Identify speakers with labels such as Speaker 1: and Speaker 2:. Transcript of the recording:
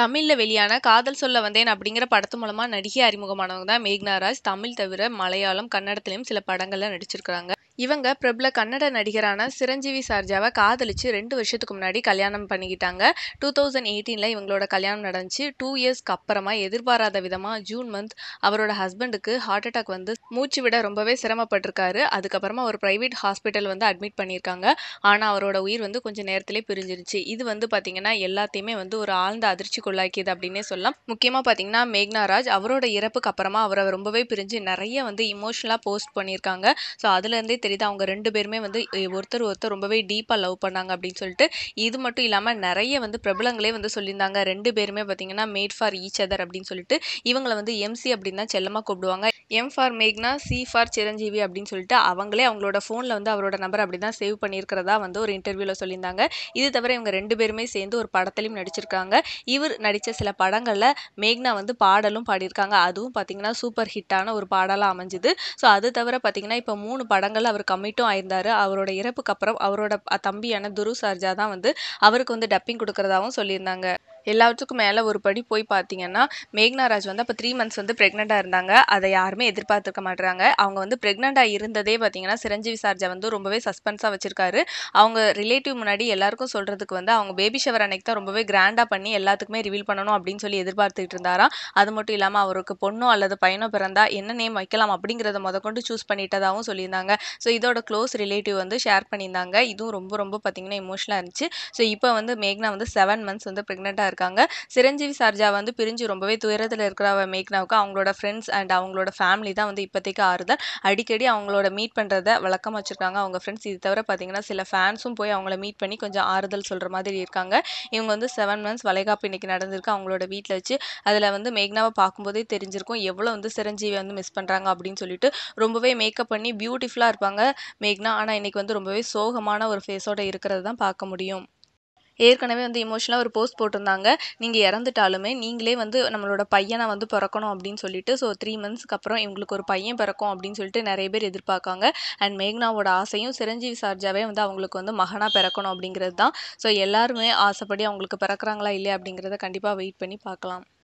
Speaker 1: தமிழில் வெளியான காதல் சொல்ல வந்தேன் அப்படிங்கிற படத்து மூலமாக நடிகை அறிமுகமானவங்க தான் மேக்னாராஜ் தமிழ் தவிர மலையாளம் கன்னடத்துலையும் சில படங்களில் நடிச்சிருக்கிறாங்க இவங்க பிரபல கன்னட நடிகரான சிரஞ்சீவி சார்ஜாவை காதலிச்சு ரெண்டு வருஷத்துக்கு முன்னாடி கல்யாணம் பண்ணிக்கிட்டாங்க டூ தௌசண்ட் எயிட்டீனில் இவங்களோட கல்யாணம் நடந்துச்சு டூ இயர்ஸ்க்கு அப்புறமா எதிர்பாராத விதமாக ஜூன் மந்த் அவரோட ஹஸ்பண்டுக்கு ஹார்ட் அட்டாக் வந்து மூச்சு விட ரொம்பவே சிரமப்பட்டிருக்காரு அதுக்கப்புறமா ஒரு ப்ரைவேட் ஹாஸ்பிட்டல் வந்து அட்மிட் பண்ணியிருக்காங்க ஆனால் அவரோட உயிர் வந்து கொஞ்சம் நேரத்திலே பிரிஞ்சிருச்சு இது வந்து பார்த்தீங்கன்னா எல்லாத்தையுமே வந்து ஒரு ஆழ்ந்த அதிர்ச்சிக்குள்ளாக்கியது அப்படின்னே சொல்லலாம் முக்கியமாக பார்த்தீங்கன்னா மேக்னாராஜ் அவரோட இறப்புக்கு அப்புறமா அவரை ரொம்பவே பிரிஞ்சு நிறைய வந்து இமோஷனலாக போஸ்ட் பண்ணியிருக்காங்க ஸோ அதுலேருந்தே தெரியுது அவங்க ரெண்டு பேருமே வந்து ஒருத்தர் ஒருத்தர் ரொம்பவே டீப்பாக லவ் பண்ணாங்க அப்படின்னு சொல்லிட்டு இது மட்டும் இல்லாமல் நிறைய வந்து பிரபலங்களே வந்து சொல்லியிருந்தாங்க ரெண்டு பேருமே பார்த்தீங்கன்னா மேட் ஃபார் ஈச் அதர் அப்படின்னு சொல்லிட்டு இவங்களை வந்து எம்சி அப்படின்னு தான் செல்லமாக கூப்பிடுவாங்க எம் ஃபார் மேக்னா சி ஃபார் சிரஞ்சீவி அப்படின்னு சொல்லிட்டு அவங்களே அவங்களோட ஃபோனில் வந்து அவரோட நம்பர் அப்படி தான் சேவ் பண்ணியிருக்கிறதா வந்து ஒரு இன்டர்வியூவில் சொல்லியிருந்தாங்க இது தவிர இவங்க ரெண்டு பேருமே சேர்ந்து ஒரு படத்துலையும் நடிச்சிருக்காங்க இவர் நடித்த சில படங்களில் மேக்னா வந்து பாடலும் பாடியிருக்காங்க அதுவும் பார்த்தீங்கன்னா சூப்பர் ஹிட்டான ஒரு பாடலாக அமைஞ்சுது ஸோ அது தவிர பார்த்தீங்கன்னா இப்போ மூணு படங்கள் அவர் அவர் கம்மிட்டும் ஆயிருந்தார் அவரோட இறப்புக்கு அப்புறம் அவரோட தம்பியான துரு சார்ஜா தான் வந்து அவருக்கு வந்து டப்பிங் கொடுக்கறதாவும் சொல்லியிருந்தாங்க எல்லாத்துக்கும் மேலே ஒரு படி போய் பார்த்தீங்கன்னா மேக்னாராஜ் வந்து அப்போ த்ரீ மந்த்ஸ் வந்து ப்ரெக்னெண்ட்டாக இருந்தாங்க அதை யாருமே எதிர்பார்த்துருக்க மாட்டுறாங்க அவங்க வந்து ப்ரெக்னெண்ட்டாக இருந்ததே பார்த்தீங்கன்னா சிரஞ்சீவி சார்ஜா வந்து ரொம்பவே சஸ்பென்ஸாக வச்சிருக்காரு அவங்க ரிலேட்டிவ் முன்னாடி எல்லாருக்கும் சொல்கிறதுக்கு வந்து அவங்க பேபி ஷவர் அன்னைக்கு தான் ரொம்பவே கிராண்டாக பண்ணி எல்லாத்துக்குமே ரிவீல் பண்ணணும் அப்படின்னு சொல்லி எதிர்பார்த்துட்டு இருந்தாராம் அது மட்டும் இல்லாமல் அவருக்கு பொண்ணோ அல்லது பையனோ பிறந்தா என்ன நேம் வைக்கலாம் அப்படிங்கிறத முதற்கொண்டு சூஸ் பண்ணிட்டதாகவும் சொல்லியிருந்தாங்க ஸோ இதோட க்ளோஸ் ரிலேட்டிவ் வந்து ஷேர் பண்ணியிருந்தாங்க இதுவும் ரொம்ப ரொம்ப பார்த்தீங்கன்னா இமோஷனலாக இருந்துச்சு ஸோ இப்போ வந்து மேக்னா வந்து செவன் மந்த்ஸ் வந்து ப்ரெக்னெண்ட்டாக இருக்காங்க சிரஞ்சீவி சார்ஜா வந்து பிரிஞ்சு ரொம்பவே துயரத்தில் இருக்கிற மேக்னாவுக்கு அவங்களோட ஃப்ரெண்ட்ஸ் அண்ட் அவங்களோட ஃபேமிலி தான் வந்து இப்போதைக்கு ஆறுதல் அடிக்கடி அவங்களோட மீட் பண்ணுறத வழக்கம் வச்சுருக்காங்க அவங்க ஃப்ரெண்ட்ஸ் இது தவிர பார்த்தீங்கன்னா சில ஃபேன்ஸும் போய் அவங்கள மீட் பண்ணி கொஞ்சம் ஆறுதல் சொல்கிற மாதிரி இருக்காங்க இவங்க வந்து செவன் மந்த்ஸ் வளைகாப்பு இன்றைக்கி நடந்திருக்கு அவங்களோட வீட்டில் வச்சு அதில் வந்து மேக்னாவை பார்க்கும்போதே தெரிஞ்சிருக்கும் எவ்வளோ வந்து சிரஞ்சீவி வந்து மிஸ் பண்ணுறாங்க அப்படின்னு சொல்லிட்டு ரொம்பவே மேக்கப் பண்ணி பியூட்டிஃபுல்லாக இருப்பாங்க மேக்னா ஆனால் இன்றைக்கி வந்து ரொம்பவே சோகமான ஒரு ஃபேஸோட இருக்கிறது தான் பார்க்க முடியும் ஏற்கனவே வந்து இமோஷனலாக ஒரு போஸ்ட் போட்டிருந்தாங்க நீங்கள் இறந்துட்டாலுமே நீங்களே வந்து நம்மளோட பையனை வந்து பிறக்கணும் அப்படின்னு சொல்லிட்டு ஸோ த்ரீ மந்த்ஸ்க்கு அப்புறம் இவங்களுக்கு ஒரு பையன் பிறக்கும் அப்படின்னு சொல்லிட்டு நிறைய பேர் எதிர்பார்க்காங்க அண்ட் மேக்னாவோட ஆசையும் சிரஞ்சீவி சார்ஜாவே வந்து அவங்களுக்கு வந்து மகனாக பிறக்கணும் அப்படிங்கிறது தான் ஸோ எல்லாருமே ஆசைப்படி அவங்களுக்கு பிறக்கிறாங்களா இல்லையா அப்படிங்கிறத கண்டிப்பாக வெயிட் பண்ணி பார்க்கலாம்